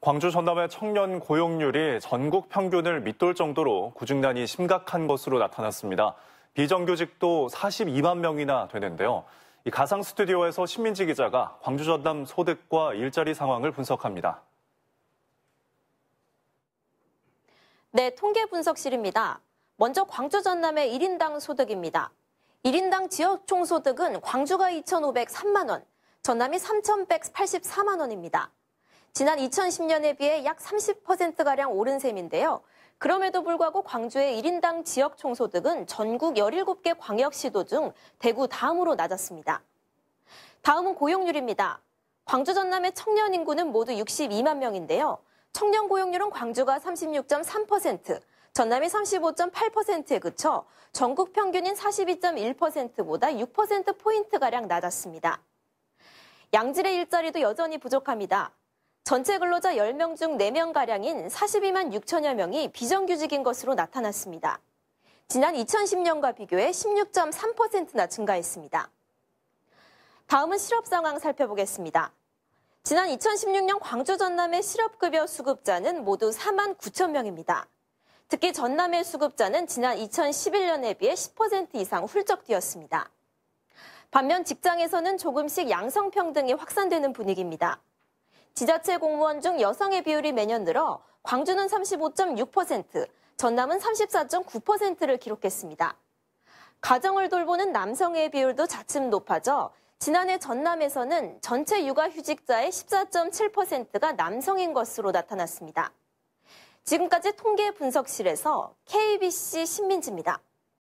광주 전남의 청년 고용률이 전국 평균을 밑돌 정도로 구직난이 심각한 것으로 나타났습니다. 비정규직도 42만 명이나 되는데요. 이 가상 스튜디오에서 신민지 기자가 광주 전남 소득과 일자리 상황을 분석합니다. 네, 통계 분석실입니다. 먼저 광주 전남의 1인당 소득입니다. 1인당 지역 총소득은 광주가 2,503만 원, 전남이 3,184만 원입니다. 지난 2010년에 비해 약 30%가량 오른 셈인데요. 그럼에도 불구하고 광주의 1인당 지역 총소득은 전국 17개 광역시도 중 대구 다음으로 낮았습니다. 다음은 고용률입니다. 광주 전남의 청년 인구는 모두 62만 명인데요. 청년 고용률은 광주가 36.3%, 전남이 35.8%에 그쳐 전국 평균인 42.1%보다 6%포인트가량 낮았습니다. 양질의 일자리도 여전히 부족합니다. 전체 근로자 10명 중 4명가량인 42만 6천여 명이 비정규직인 것으로 나타났습니다. 지난 2010년과 비교해 16.3%나 증가했습니다. 다음은 실업 상황 살펴보겠습니다. 지난 2016년 광주 전남의 실업급여 수급자는 모두 4만 9천 명입니다. 특히 전남의 수급자는 지난 2011년에 비해 10% 이상 훌쩍 뛰었습니다. 반면 직장에서는 조금씩 양성평등이 확산되는 분위기입니다. 지자체 공무원 중 여성의 비율이 매년 늘어 광주는 35.6%, 전남은 34.9%를 기록했습니다. 가정을 돌보는 남성의 비율도 자침 높아져 지난해 전남에서는 전체 육아휴직자의 14.7%가 남성인 것으로 나타났습니다. 지금까지 통계 분석실에서 KBC 신민지입니다.